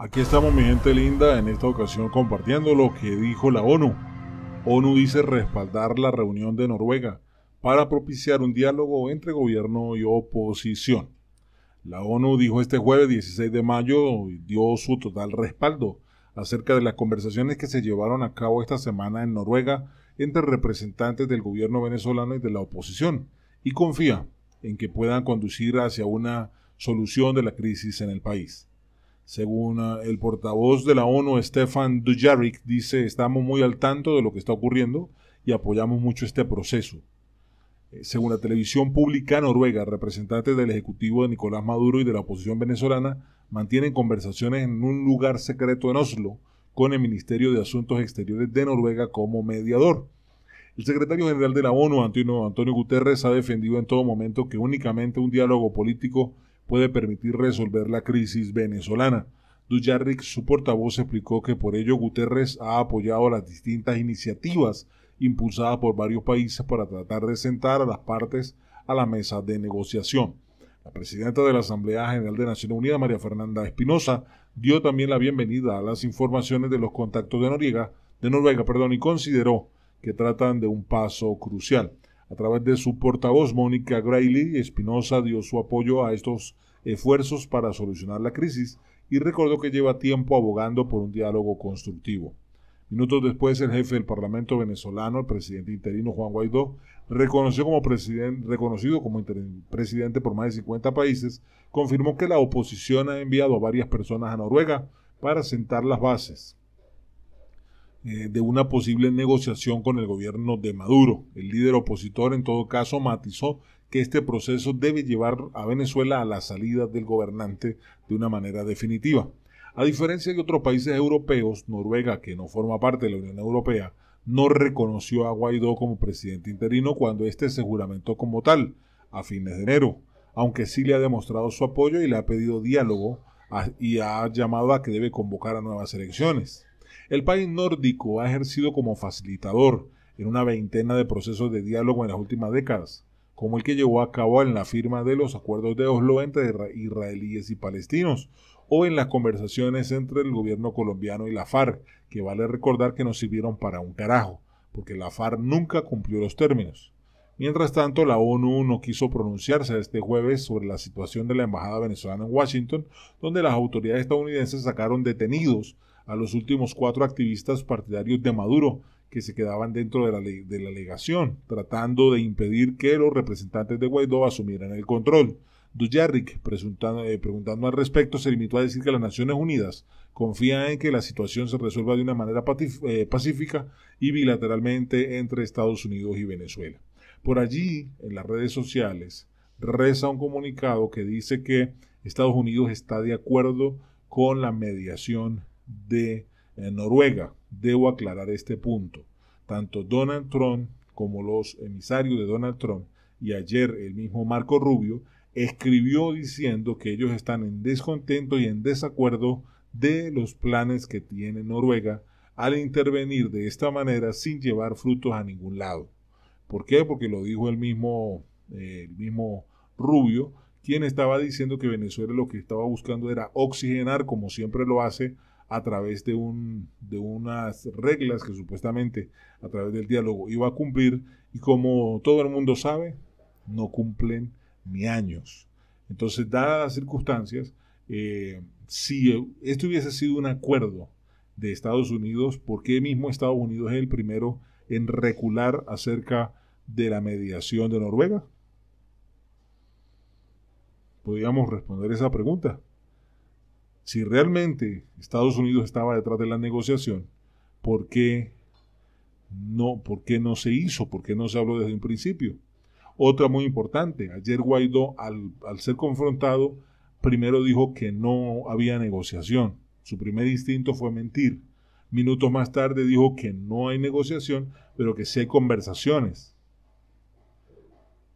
Aquí estamos mi gente linda, en esta ocasión compartiendo lo que dijo la ONU. ONU dice respaldar la reunión de Noruega para propiciar un diálogo entre gobierno y oposición. La ONU dijo este jueves 16 de mayo y dio su total respaldo acerca de las conversaciones que se llevaron a cabo esta semana en Noruega entre representantes del gobierno venezolano y de la oposición y confía en que puedan conducir hacia una solución de la crisis en el país. Según el portavoz de la ONU, Stefan Dujarric, dice, estamos muy al tanto de lo que está ocurriendo y apoyamos mucho este proceso. Eh, según la televisión pública noruega, representantes del Ejecutivo de Nicolás Maduro y de la oposición venezolana mantienen conversaciones en un lugar secreto en Oslo con el Ministerio de Asuntos Exteriores de Noruega como mediador. El secretario general de la ONU, Antonio, Antonio Guterres, ha defendido en todo momento que únicamente un diálogo político puede permitir resolver la crisis venezolana. Dujarric, su portavoz, explicó que por ello Guterres ha apoyado las distintas iniciativas impulsadas por varios países para tratar de sentar a las partes a la mesa de negociación. La presidenta de la Asamblea General de Naciones Unidas, María Fernanda Espinosa, dio también la bienvenida a las informaciones de los contactos de Noruega, de Noruega perdón, y consideró que tratan de un paso crucial. A través de su portavoz, Mónica Grayley, Espinosa dio su apoyo a estos esfuerzos para solucionar la crisis y recordó que lleva tiempo abogando por un diálogo constructivo. Minutos después, el jefe del Parlamento venezolano, el presidente interino Juan Guaidó, reconoció como reconocido como presidente por más de 50 países, confirmó que la oposición ha enviado a varias personas a Noruega para sentar las bases. Eh, de una posible negociación con el gobierno de Maduro. El líder opositor, en todo caso, matizó que este proceso debe llevar a Venezuela a la salida del gobernante de una manera definitiva. A diferencia de otros países europeos, Noruega, que no forma parte de la Unión Europea, no reconoció a Guaidó como presidente interino cuando éste se juramentó como tal, a fines de enero, aunque sí le ha demostrado su apoyo y le ha pedido diálogo ah, y ha llamado a que debe convocar a nuevas elecciones. El país nórdico ha ejercido como facilitador en una veintena de procesos de diálogo en las últimas décadas, como el que llevó a cabo en la firma de los acuerdos de Oslo entre israelíes y palestinos, o en las conversaciones entre el gobierno colombiano y la FARC, que vale recordar que no sirvieron para un carajo, porque la FARC nunca cumplió los términos. Mientras tanto, la ONU no quiso pronunciarse este jueves sobre la situación de la embajada venezolana en Washington, donde las autoridades estadounidenses sacaron detenidos a los últimos cuatro activistas partidarios de Maduro que se quedaban dentro de la, de la legación, tratando de impedir que los representantes de Guaidó asumieran el control. Dujarric, eh, preguntando al respecto, se limitó a decir que las Naciones Unidas confían en que la situación se resuelva de una manera eh, pacífica y bilateralmente entre Estados Unidos y Venezuela. Por allí, en las redes sociales, reza un comunicado que dice que Estados Unidos está de acuerdo con la mediación de eh, Noruega. Debo aclarar este punto. Tanto Donald Trump como los emisarios de Donald Trump y ayer el mismo Marco Rubio escribió diciendo que ellos están en descontento y en desacuerdo de los planes que tiene Noruega al intervenir de esta manera sin llevar frutos a ningún lado. ¿Por qué? Porque lo dijo el mismo, eh, el mismo Rubio, quien estaba diciendo que Venezuela lo que estaba buscando era oxigenar, como siempre lo hace, a través de, un, de unas reglas que supuestamente a través del diálogo iba a cumplir y como todo el mundo sabe, no cumplen ni años. Entonces, dadas las circunstancias, eh, si esto hubiese sido un acuerdo de Estados Unidos, ¿por qué mismo Estados Unidos es el primero en recular acerca de la mediación de Noruega? Podríamos responder esa pregunta si realmente Estados Unidos estaba detrás de la negociación, ¿por qué no, por qué no se hizo? ¿Por qué no se habló desde un principio? Otra muy importante, ayer Guaidó al, al ser confrontado, primero dijo que no había negociación. Su primer instinto fue mentir. Minutos más tarde dijo que no hay negociación, pero que sí hay conversaciones.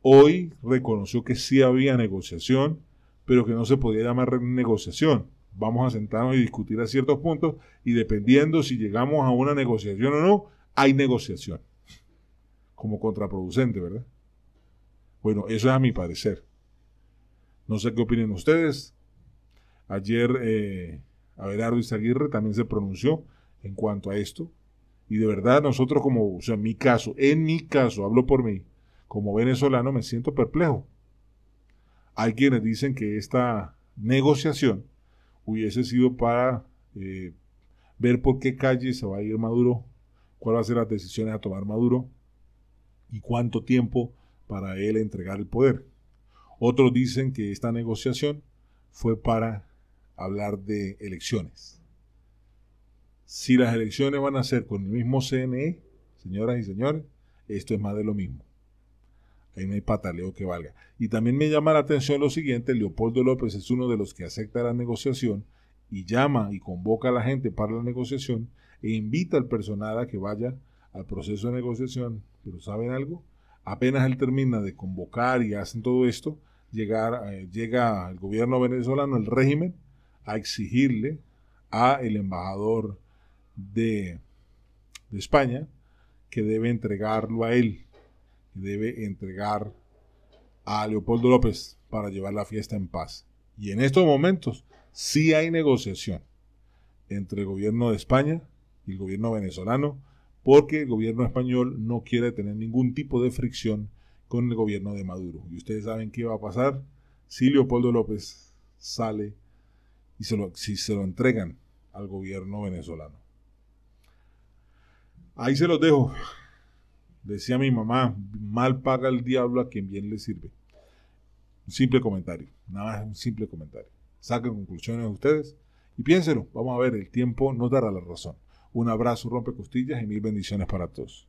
Hoy reconoció que sí había negociación, pero que no se podía llamar negociación vamos a sentarnos y discutir a ciertos puntos y dependiendo si llegamos a una negociación o no, hay negociación. Como contraproducente, ¿verdad? Bueno, eso es a mi parecer. No sé qué opinen ustedes. Ayer eh, Abelardo Izaguirre también se pronunció en cuanto a esto. Y de verdad nosotros como, o sea, en mi caso, en mi caso, hablo por mí, como venezolano me siento perplejo. Hay quienes dicen que esta negociación hubiese sido para eh, ver por qué calle se va a ir Maduro, cuáles van a ser las decisiones a tomar Maduro y cuánto tiempo para él entregar el poder. Otros dicen que esta negociación fue para hablar de elecciones. Si las elecciones van a ser con el mismo CNE, señoras y señores, esto es más de lo mismo. Ahí no hay pataleo que valga. Y también me llama la atención lo siguiente, Leopoldo López es uno de los que acepta la negociación y llama y convoca a la gente para la negociación e invita al personal a que vaya al proceso de negociación. Pero ¿saben algo? Apenas él termina de convocar y hacen todo esto, llega eh, el gobierno venezolano, el régimen, a exigirle a el embajador de, de España que debe entregarlo a él debe entregar a Leopoldo López para llevar la fiesta en paz. Y en estos momentos sí hay negociación entre el gobierno de España y el gobierno venezolano, porque el gobierno español no quiere tener ningún tipo de fricción con el gobierno de Maduro. Y ustedes saben qué va a pasar si Leopoldo López sale y se se lo entregan al gobierno venezolano. Ahí se los dejo. Decía mi mamá, mal paga el diablo a quien bien le sirve. Un simple comentario, nada más un simple comentario. Saquen conclusiones ustedes y piénselo Vamos a ver, el tiempo nos dará la razón. Un abrazo, rompe costillas y mil bendiciones para todos.